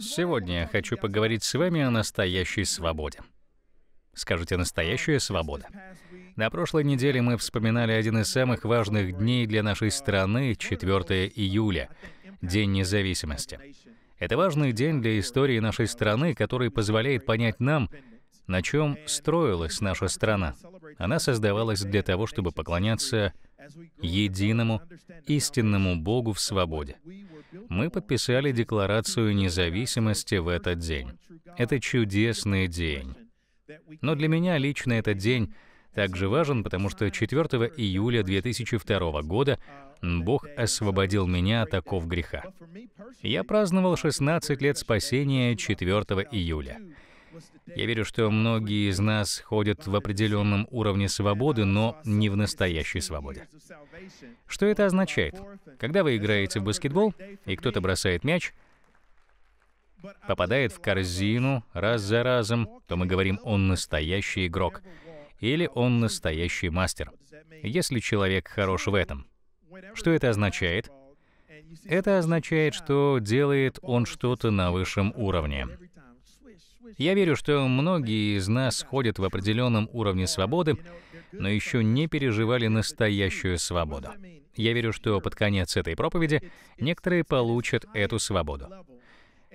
Сегодня я хочу поговорить с вами о настоящей свободе. Скажите, настоящая свобода. На прошлой неделе мы вспоминали один из самых важных дней для нашей страны, 4 июля, День независимости. Это важный день для истории нашей страны, который позволяет понять нам, на чем строилась наша страна. Она создавалась для того, чтобы поклоняться единому, истинному Богу в свободе. Мы подписали Декларацию независимости в этот день. Это чудесный день. Но для меня лично этот день также важен, потому что 4 июля 2002 года Бог освободил меня от оков греха. Я праздновал 16 лет спасения 4 июля. Я верю, что многие из нас ходят в определенном уровне свободы, но не в настоящей свободе. Что это означает? Когда вы играете в баскетбол, и кто-то бросает мяч, попадает в корзину раз за разом, то мы говорим «он настоящий игрок» или «он настоящий мастер», если человек хорош в этом. Что это означает? Это означает, что делает он что-то на высшем уровне. Я верю, что многие из нас ходят в определенном уровне свободы, но еще не переживали настоящую свободу. Я верю, что под конец этой проповеди некоторые получат эту свободу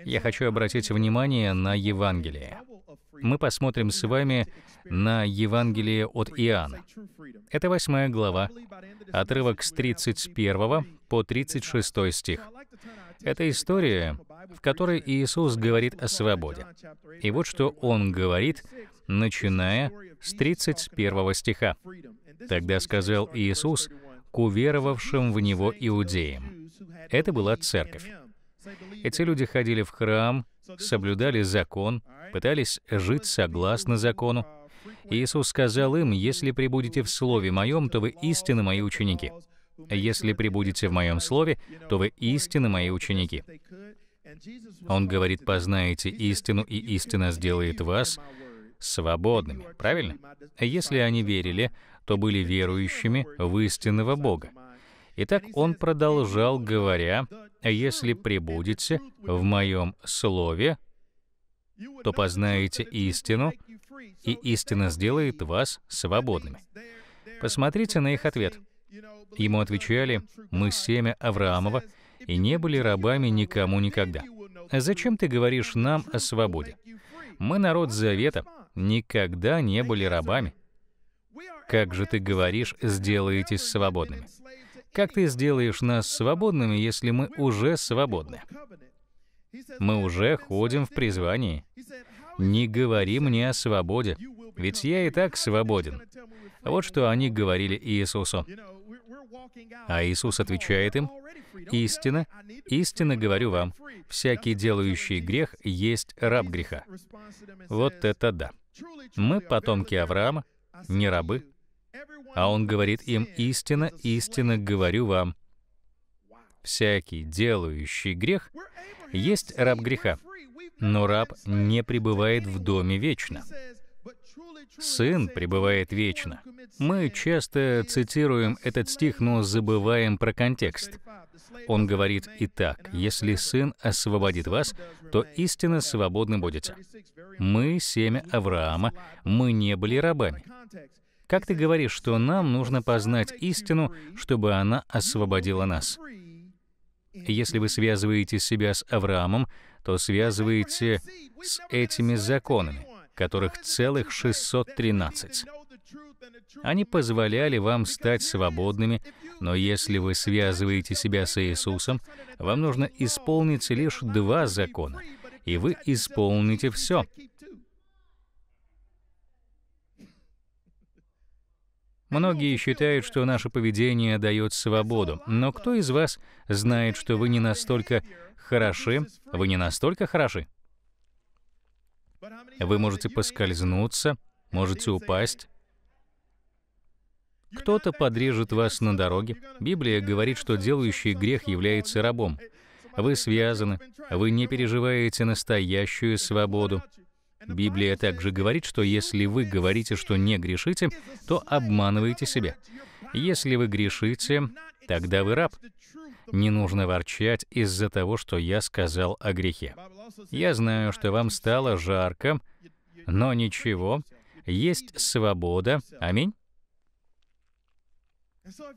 я хочу обратить внимание на Евангелие. Мы посмотрим с вами на Евангелие от Иоанна. Это восьмая глава, отрывок с 31 по 36 стих. Это история, в которой Иисус говорит о свободе. И вот что Он говорит, начиная с 31 стиха. «Тогда сказал Иисус к уверовавшим в Него иудеям». Это была церковь. Эти люди ходили в храм, соблюдали закон, пытались жить согласно закону. Иисус сказал им, «Если прибудете в Слове Моем, то вы истинно Мои ученики. Если прибудете в Моем Слове, то вы истинно Мои ученики». Он говорит, «Познаете истину, и истина сделает вас свободными». Правильно? Если они верили, то были верующими в истинного Бога. Итак, он продолжал, говоря, «Если прибудете в моем слове, то познаете истину, и истина сделает вас свободными». Посмотрите на их ответ. Ему отвечали, «Мы семя Авраамова и не были рабами никому никогда. Зачем ты говоришь нам о свободе? Мы народ Завета, никогда не были рабами. Как же ты говоришь, сделаетесь свободными?» Как ты сделаешь нас свободными, если мы уже свободны? Мы уже ходим в призвании. Не говори мне о свободе, ведь я и так свободен. Вот что они говорили Иисусу. А Иисус отвечает им, «Истина, истинно говорю вам, всякий делающий грех есть раб греха». Вот это да. Мы потомки Авраама, не рабы. А он говорит им, «Истина, истина говорю вам, всякий, делающий грех, есть раб греха, но раб не пребывает в доме вечно. Сын пребывает вечно. Мы часто цитируем этот стих, но забываем про контекст. Он говорит «Итак, если Сын освободит вас, то истинно свободны будете». Мы — семя Авраама, мы не были рабами. Как ты говоришь, что нам нужно познать истину, чтобы она освободила нас? Если вы связываете себя с Авраамом, то связываете с этими законами, которых целых 613. Они позволяли вам стать свободными, но если вы связываете себя с Иисусом, вам нужно исполнить лишь два закона, и вы исполните все, Многие считают, что наше поведение дает свободу, но кто из вас знает, что вы не настолько хороши, вы не настолько хороши? Вы можете поскользнуться, можете упасть. Кто-то подрежет вас на дороге. Библия говорит, что делающий грех является рабом. Вы связаны, вы не переживаете настоящую свободу. Библия также говорит, что если вы говорите, что не грешите, то обманываете себя. Если вы грешите, тогда вы раб. Не нужно ворчать из-за того, что я сказал о грехе. Я знаю, что вам стало жарко, но ничего, есть свобода. Аминь.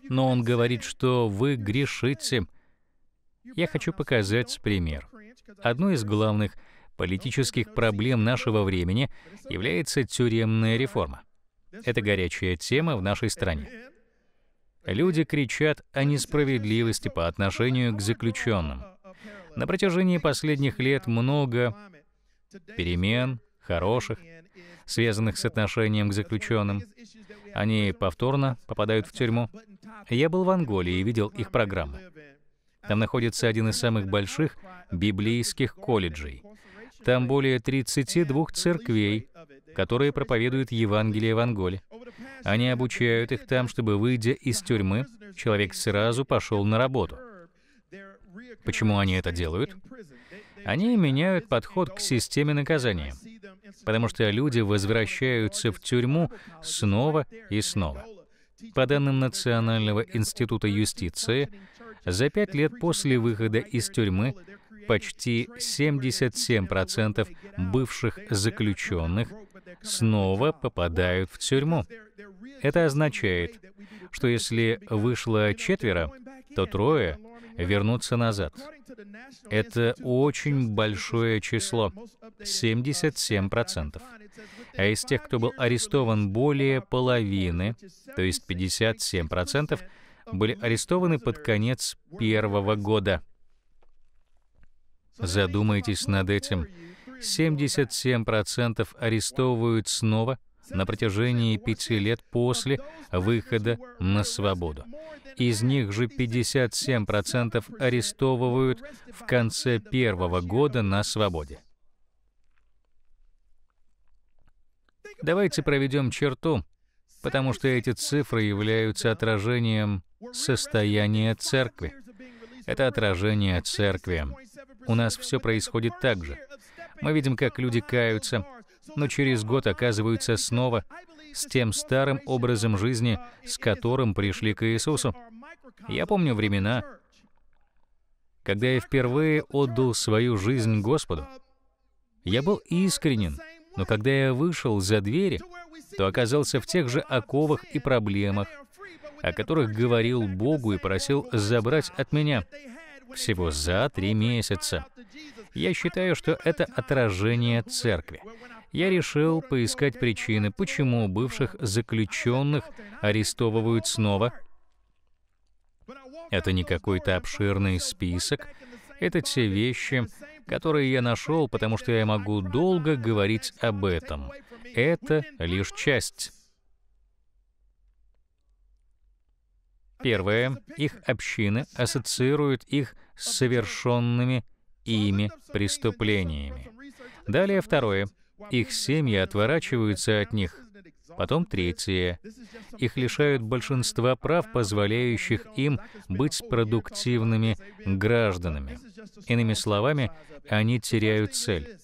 Но он говорит, что вы грешите. Я хочу показать пример. Одно из главных — политических проблем нашего времени является тюремная реформа. Это горячая тема в нашей стране. Люди кричат о несправедливости по отношению к заключенным. На протяжении последних лет много перемен, хороших, связанных с отношением к заключенным. Они повторно попадают в тюрьму. Я был в Анголе и видел их программы. Там находится один из самых больших библейских колледжей. Там более 32 церквей, которые проповедуют Евангелие в Анголе. Они обучают их там, чтобы, выйдя из тюрьмы, человек сразу пошел на работу. Почему они это делают? Они меняют подход к системе наказания, потому что люди возвращаются в тюрьму снова и снова. По данным Национального института юстиции, за пять лет после выхода из тюрьмы почти 77% бывших заключенных снова попадают в тюрьму. Это означает, что если вышло четверо, то трое вернутся назад. Это очень большое число — 77%. А из тех, кто был арестован более половины, то есть 57%, были арестованы под конец первого года — Задумайтесь над этим. 77% арестовывают снова на протяжении пяти лет после выхода на свободу. Из них же 57% арестовывают в конце первого года на свободе. Давайте проведем черту, потому что эти цифры являются отражением состояния церкви. Это отражение церкви. У нас все происходит так же. Мы видим, как люди каются, но через год оказываются снова с тем старым образом жизни, с которым пришли к Иисусу. Я помню времена, когда я впервые отдал свою жизнь Господу. Я был искренен, но когда я вышел за двери, то оказался в тех же оковах и проблемах, о которых говорил Богу и просил забрать от меня всего за три месяца. Я считаю, что это отражение церкви. Я решил поискать причины, почему бывших заключенных арестовывают снова. Это не какой-то обширный список, это те вещи, которые я нашел, потому что я могу долго говорить об этом. Это лишь часть. Первое. Их общины ассоциируют их с совершенными ими преступлениями. Далее второе. Их семьи отворачиваются от них. Потом третье. Их лишают большинства прав, позволяющих им быть продуктивными гражданами. Иными словами, они теряют цель.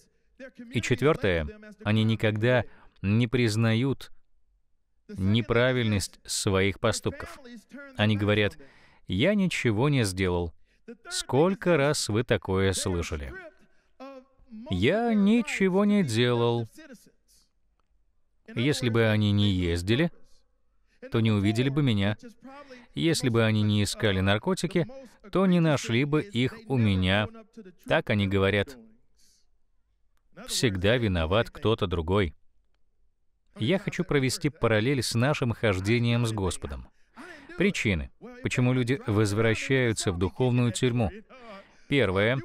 И четвертое. Они никогда не признают неправильность своих поступков. Они говорят, «Я ничего не сделал». Сколько раз вы такое слышали? «Я ничего не делал». Если бы они не ездили, то не увидели бы меня. Если бы они не искали наркотики, то не нашли бы их у меня. Так они говорят. Всегда виноват кто-то другой я хочу провести параллель с нашим хождением с Господом. Причины, почему люди возвращаются в духовную тюрьму. Первое.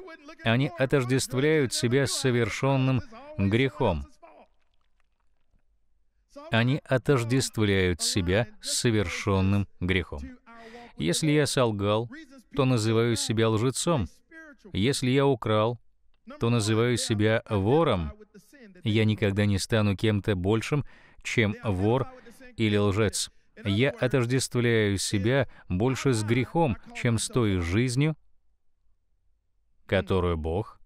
Они отождествляют себя с совершенным грехом. Они отождествляют себя с совершенным грехом. Если я солгал, то называю себя лжецом. Если я украл, то называю себя вором. Я никогда не стану кем-то большим, чем вор или лжец. Я отождествляю себя больше с грехом, чем с той жизнью, которую Бог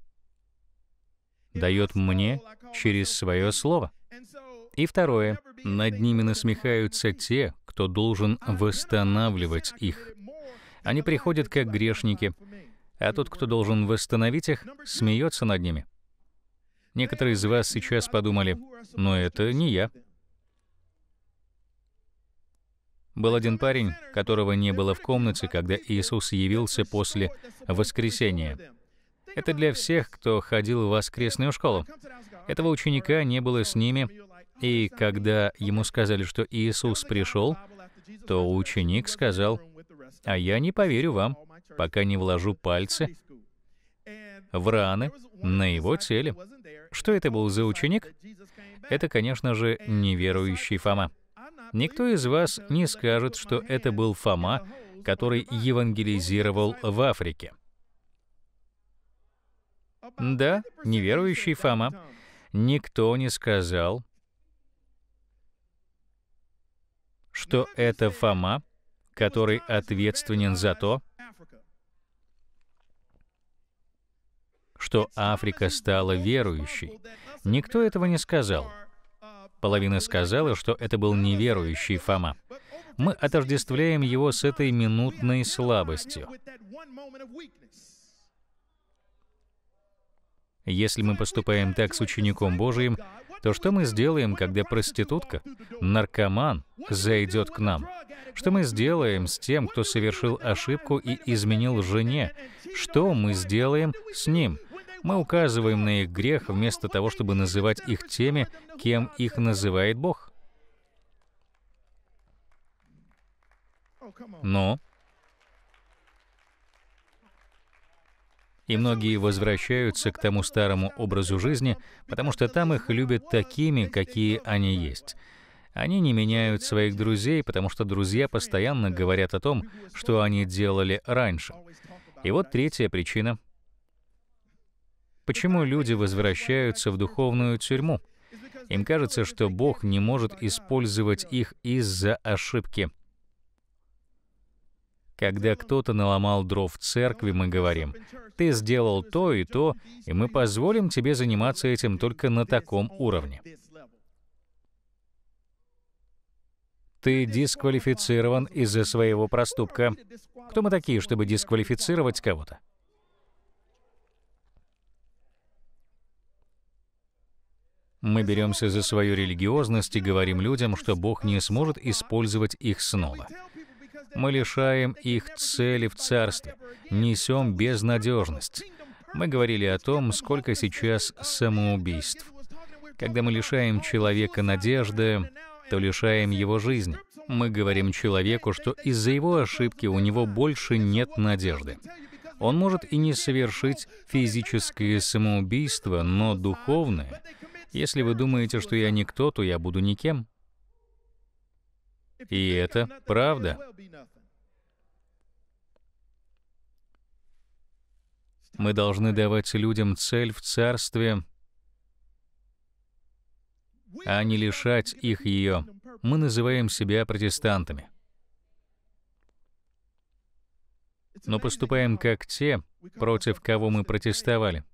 дает мне через свое слово. И второе, над ними насмехаются те, кто должен восстанавливать их. Они приходят как грешники, а тот, кто должен восстановить их, смеется над ними. Некоторые из вас сейчас подумали, но это не я. Был один парень, которого не было в комнате, когда Иисус явился после воскресения. Это для всех, кто ходил в воскресную школу. Этого ученика не было с ними, и когда ему сказали, что Иисус пришел, то ученик сказал, «А я не поверю вам, пока не вложу пальцы в раны на его теле». Что это был за ученик? Это, конечно же, неверующий Фома. Никто из вас не скажет, что это был Фома, который евангелизировал в Африке. Да, неверующий Фома. Никто не сказал, что это Фома, который ответственен за то, что Африка стала верующей. Никто этого не сказал. Половина сказала, что это был неверующий Фома. Мы отождествляем его с этой минутной слабостью. Если мы поступаем так с учеником Божиим, то что мы сделаем, когда проститутка, наркоман зайдет к нам? Что мы сделаем с тем, кто совершил ошибку и изменил жене? Что мы сделаем с ним? Мы указываем на их грех вместо того, чтобы называть их теми, кем их называет Бог. Но и многие возвращаются к тому старому образу жизни, потому что там их любят такими, какие они есть. Они не меняют своих друзей, потому что друзья постоянно говорят о том, что они делали раньше. И вот третья причина. Почему люди возвращаются в духовную тюрьму? Им кажется, что Бог не может использовать их из-за ошибки. Когда кто-то наломал дров в церкви, мы говорим, «Ты сделал то и то, и мы позволим тебе заниматься этим только на таком уровне». Ты дисквалифицирован из-за своего проступка. Кто мы такие, чтобы дисквалифицировать кого-то? Мы беремся за свою религиозность и говорим людям, что Бог не сможет использовать их снова. Мы лишаем их цели в царстве, несем безнадежность. Мы говорили о том, сколько сейчас самоубийств. Когда мы лишаем человека надежды, то лишаем его жизни. Мы говорим человеку, что из-за его ошибки у него больше нет надежды. Он может и не совершить физическое самоубийство, но духовное — если вы думаете, что я никто, то я буду никем. И это правда. Мы должны давать людям цель в Царстве, а не лишать их ее. Мы называем себя протестантами. Но поступаем как те, против кого мы протестовали.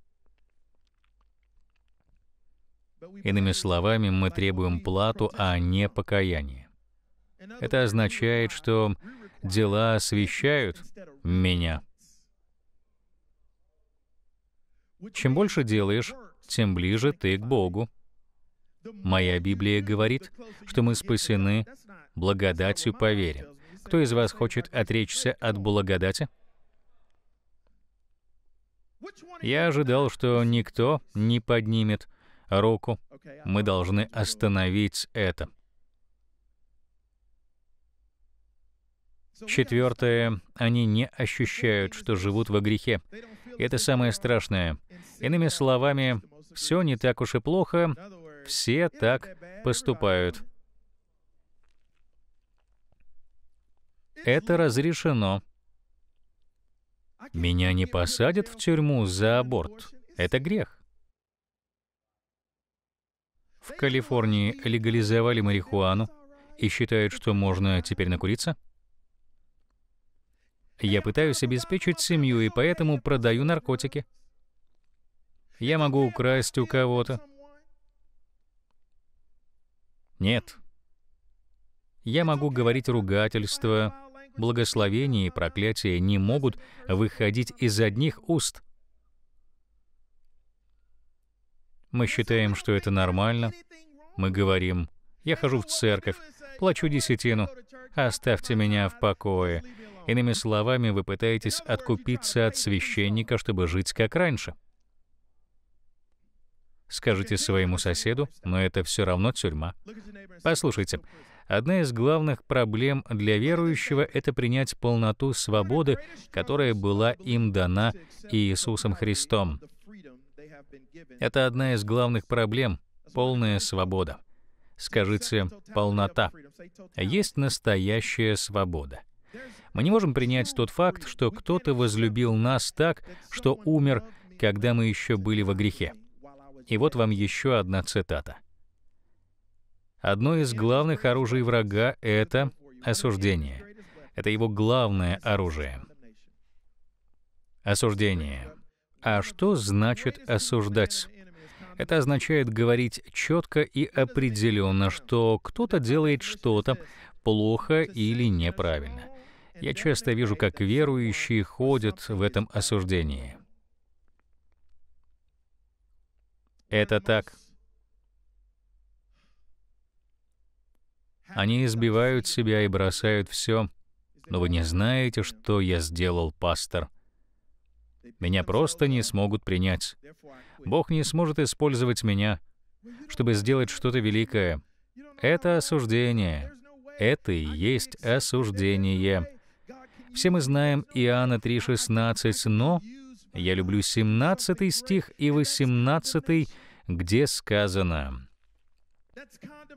Иными словами, мы требуем плату, а не покаяние. Это означает, что дела освещают меня. Чем больше делаешь, тем ближе ты к Богу. Моя Библия говорит, что мы спасены благодатью по вере. Кто из вас хочет отречься от благодати? Я ожидал, что никто не поднимет руку. А Мы должны остановить это. Четвертое, они не ощущают, что живут во грехе. Это самое страшное. Иными словами, все не так уж и плохо, все так поступают. Это разрешено. Меня не посадят в тюрьму за аборт. Это грех. В Калифорнии легализовали марихуану и считают, что можно теперь накуриться? Я пытаюсь обеспечить семью и поэтому продаю наркотики. Я могу украсть у кого-то. Нет. Я могу говорить ругательства, благословения и проклятия не могут выходить из одних уст — Мы считаем, что это нормально. Мы говорим, я хожу в церковь, плачу десятину, оставьте меня в покое. Иными словами, вы пытаетесь откупиться от священника, чтобы жить как раньше. Скажите своему соседу, но это все равно тюрьма. Послушайте, одна из главных проблем для верующего — это принять полноту свободы, которая была им дана Иисусом Христом. Это одна из главных проблем — полная свобода. Скажите «полнота». Есть настоящая свобода. Мы не можем принять тот факт, что кто-то возлюбил нас так, что умер, когда мы еще были во грехе. И вот вам еще одна цитата. Одно из главных оружий врага — это осуждение. Это его главное оружие. Осуждение. А что значит осуждать? Это означает говорить четко и определенно, что кто-то делает что-то плохо или неправильно. Я часто вижу, как верующие ходят в этом осуждении. Это так. Они избивают себя и бросают все. Но вы не знаете, что я сделал, пастор. Меня просто не смогут принять. Бог не сможет использовать меня, чтобы сделать что-то великое. Это осуждение. Это и есть осуждение. Все мы знаем Иоанна 3,16, но я люблю 17 стих и 18, где сказано,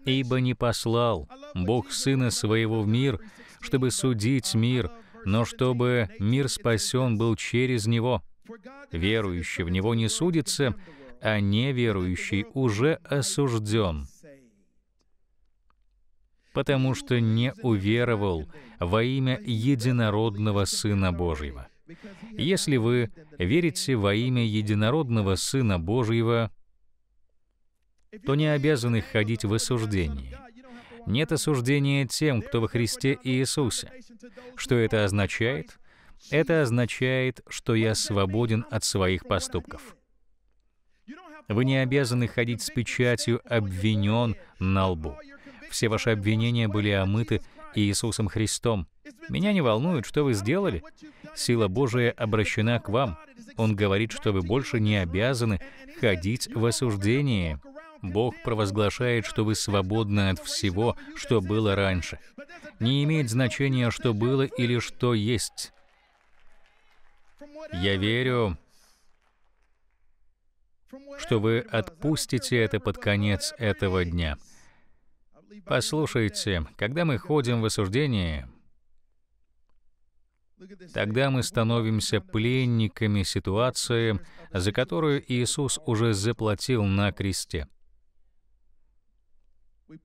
«Ибо не послал Бог Сына Своего в мир, чтобы судить мир, но чтобы мир спасен был через него. Верующий в него не судится, а неверующий уже осужден, потому что не уверовал во имя единородного Сына Божьего. Если вы верите во имя единородного Сына Божьего, то не обязаны ходить в осуждении нет осуждения тем, кто во Христе Иисусе. Что это означает? Это означает, что я свободен от своих поступков. Вы не обязаны ходить с печатью «обвинен» на лбу. Все ваши обвинения были омыты Иисусом Христом. Меня не волнует, что вы сделали. Сила Божия обращена к вам. Он говорит, что вы больше не обязаны ходить в осуждение. Бог провозглашает, что вы свободны от всего, что было раньше. Не имеет значения, что было или что есть. Я верю, что вы отпустите это под конец этого дня. Послушайте, когда мы ходим в осуждение, тогда мы становимся пленниками ситуации, за которую Иисус уже заплатил на кресте.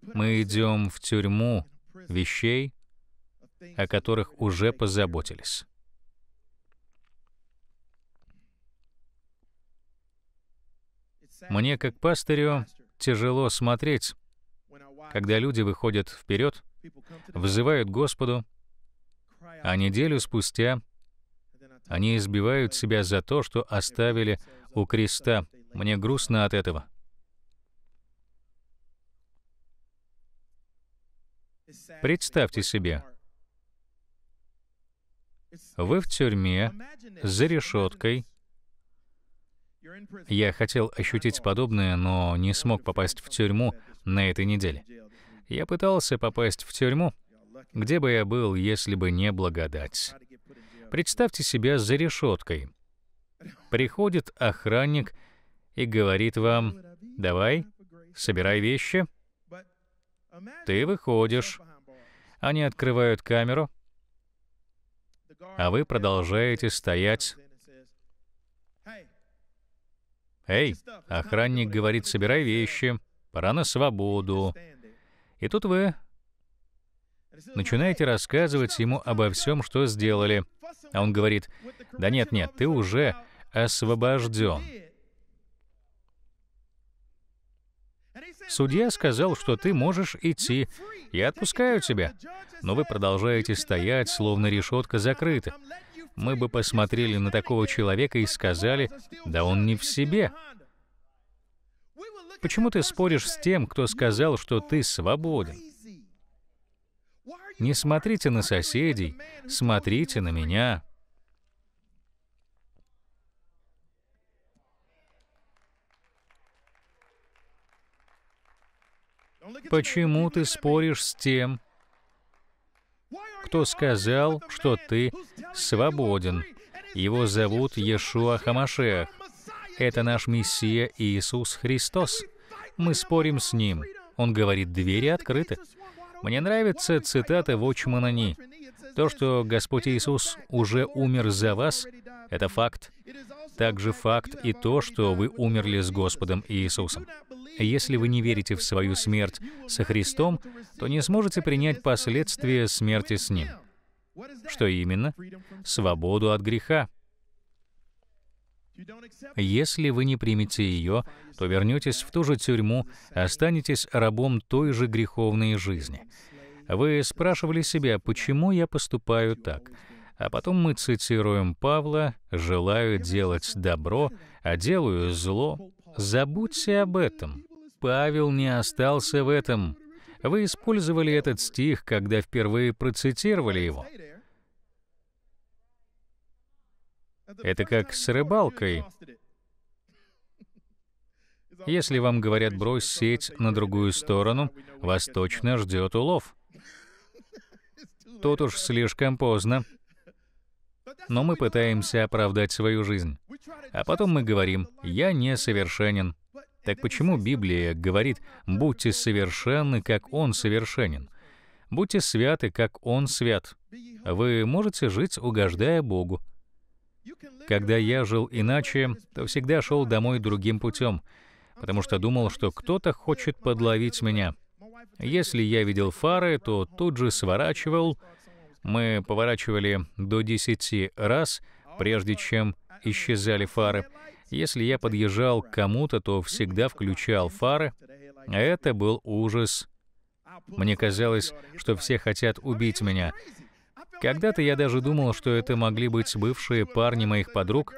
Мы идем в тюрьму вещей, о которых уже позаботились. Мне, как пастырю, тяжело смотреть, когда люди выходят вперед, взывают Господу, а неделю спустя они избивают себя за то, что оставили у креста. Мне грустно от этого. Представьте себе, вы в тюрьме, за решеткой. Я хотел ощутить подобное, но не смог попасть в тюрьму на этой неделе. Я пытался попасть в тюрьму, где бы я был, если бы не благодать. Представьте себя за решеткой. Приходит охранник и говорит вам, «Давай, собирай вещи, ты выходишь. Они открывают камеру, а вы продолжаете стоять. «Эй!» — охранник говорит, «собирай вещи, пора на свободу». И тут вы начинаете рассказывать ему обо всем, что сделали. А он говорит, «Да нет, нет, ты уже освобожден». Судья сказал, что ты можешь идти. Я отпускаю тебя. Но вы продолжаете стоять, словно решетка закрыта. Мы бы посмотрели на такого человека и сказали, да он не в себе. Почему ты споришь с тем, кто сказал, что ты свободен? Не смотрите на соседей, смотрите на меня. Почему ты споришь с тем, кто сказал, что ты свободен? Его зовут Ешуа Хамашех. Это наш Мессия Иисус Христос. Мы спорим с Ним. Он говорит, двери открыты. Мне нравится цитата Вочмана Ни. То, что Господь Иисус уже умер за вас, это факт. Также факт и то, что вы умерли с Господом Иисусом. Если вы не верите в свою смерть со Христом, то не сможете принять последствия смерти с Ним. Что именно? Свободу от греха. Если вы не примете ее, то вернетесь в ту же тюрьму, останетесь рабом той же греховной жизни. Вы спрашивали себя, почему я поступаю так? А потом мы цитируем Павла «Желаю делать добро, а делаю зло». Забудьте об этом. Павел не остался в этом. Вы использовали этот стих, когда впервые процитировали его. Это как с рыбалкой. Если вам говорят «брось сеть на другую сторону», вас точно ждет улов. Тут уж слишком поздно. Но мы пытаемся оправдать свою жизнь. А потом мы говорим, я несовершенен. Так почему Библия говорит, будьте совершенны, как Он совершенен? Будьте святы, как Он свят. Вы можете жить, угождая Богу. Когда я жил иначе, то всегда шел домой другим путем, потому что думал, что кто-то хочет подловить меня — если я видел фары, то тут же сворачивал. Мы поворачивали до 10 раз, прежде чем исчезали фары. Если я подъезжал к кому-то, то всегда включал фары. Это был ужас. Мне казалось, что все хотят убить меня. Когда-то я даже думал, что это могли быть бывшие парни моих подруг.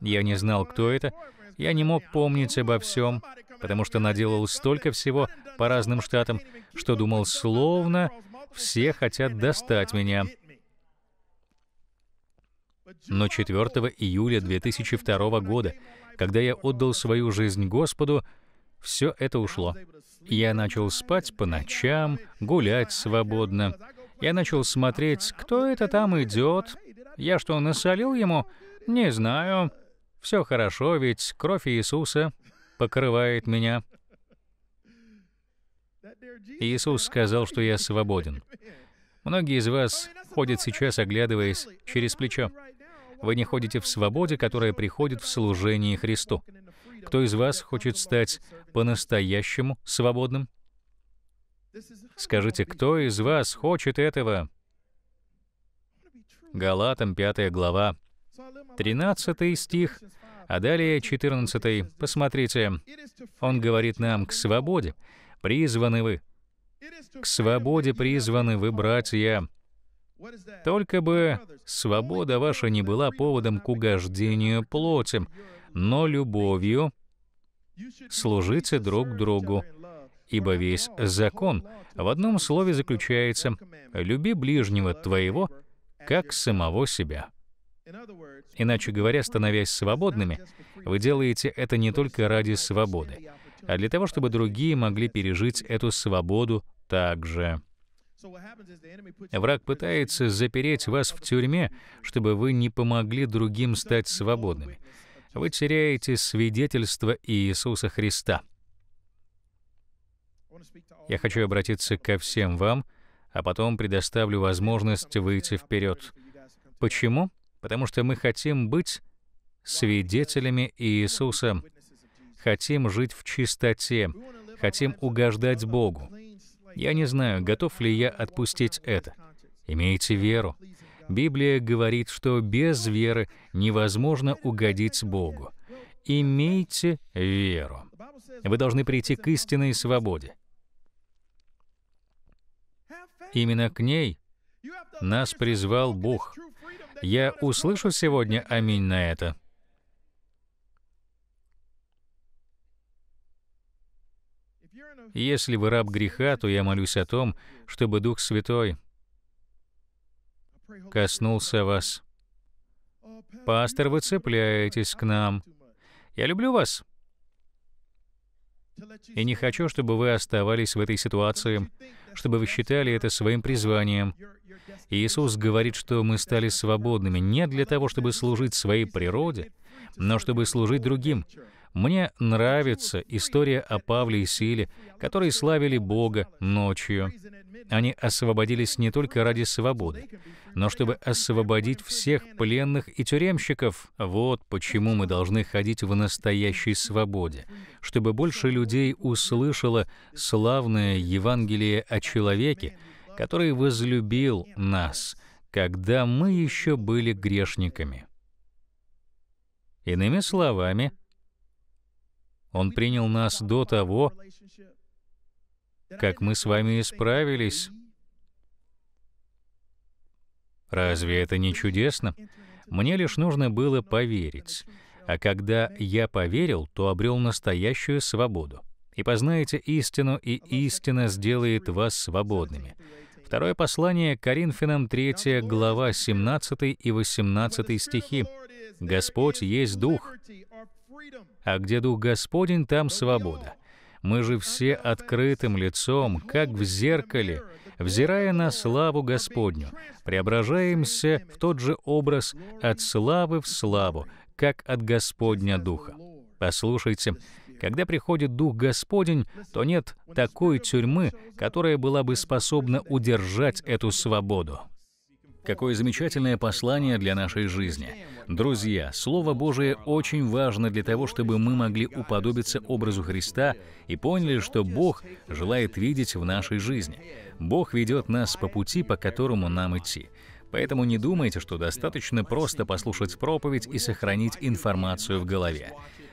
Я не знал, кто это. Я не мог помнить обо всем потому что наделал столько всего по разным штатам, что думал, словно все хотят достать меня. Но 4 июля 2002 года, когда я отдал свою жизнь Господу, все это ушло. Я начал спать по ночам, гулять свободно. Я начал смотреть, кто это там идет. Я что, насолил ему? Не знаю. Все хорошо, ведь кровь Иисуса покрывает меня. Иисус сказал, что я свободен. Многие из вас ходят сейчас, оглядываясь через плечо. Вы не ходите в свободе, которая приходит в служении Христу. Кто из вас хочет стать по-настоящему свободным? Скажите, кто из вас хочет этого? Галатам 5 глава, 13 стих а далее, 14 посмотрите, он говорит нам «к свободе призваны вы». К свободе призваны вы, братья. Только бы свобода ваша не была поводом к угождению плоти, но любовью служите друг другу. Ибо весь закон в одном слове заключается «люби ближнего твоего, как самого себя». Иначе говоря, становясь свободными, вы делаете это не только ради свободы, а для того, чтобы другие могли пережить эту свободу также. Враг пытается запереть вас в тюрьме, чтобы вы не помогли другим стать свободными. Вы теряете свидетельство Иисуса Христа. Я хочу обратиться ко всем вам, а потом предоставлю возможность выйти вперед. Почему? потому что мы хотим быть свидетелями Иисуса, хотим жить в чистоте, хотим угождать Богу. Я не знаю, готов ли я отпустить это. Имейте веру. Библия говорит, что без веры невозможно угодить Богу. Имейте веру. Вы должны прийти к истинной свободе. Именно к ней нас призвал Бог. Я услышу сегодня аминь на это. Если вы раб греха, то я молюсь о том, чтобы Дух Святой коснулся вас. Пастор, вы цепляетесь к нам. Я люблю вас. И не хочу, чтобы вы оставались в этой ситуации, чтобы вы считали это своим призванием, Иисус говорит, что мы стали свободными не для того, чтобы служить своей природе, но чтобы служить другим. Мне нравится история о Павле и Силе, которые славили Бога ночью. Они освободились не только ради свободы, но чтобы освободить всех пленных и тюремщиков. Вот почему мы должны ходить в настоящей свободе, чтобы больше людей услышало славное Евангелие о человеке, который возлюбил нас, когда мы еще были грешниками. Иными словами, Он принял нас до того, как мы с вами исправились. Разве это не чудесно? Мне лишь нужно было поверить. А когда я поверил, то обрел настоящую свободу и познаете истину, и истина сделает вас свободными». Второе послание Коринфянам, 3 глава, 17 и 18 стихи. «Господь есть Дух, а где Дух Господень, там свобода. Мы же все открытым лицом, как в зеркале, взирая на славу Господню, преображаемся в тот же образ от славы в славу, как от Господня Духа». Послушайте, когда приходит Дух Господень, то нет такой тюрьмы, которая была бы способна удержать эту свободу. Какое замечательное послание для нашей жизни. Друзья, Слово Божие очень важно для того, чтобы мы могли уподобиться образу Христа и поняли, что Бог желает видеть в нашей жизни. Бог ведет нас по пути, по которому нам идти. Поэтому не думайте, что достаточно просто послушать проповедь и сохранить информацию в голове.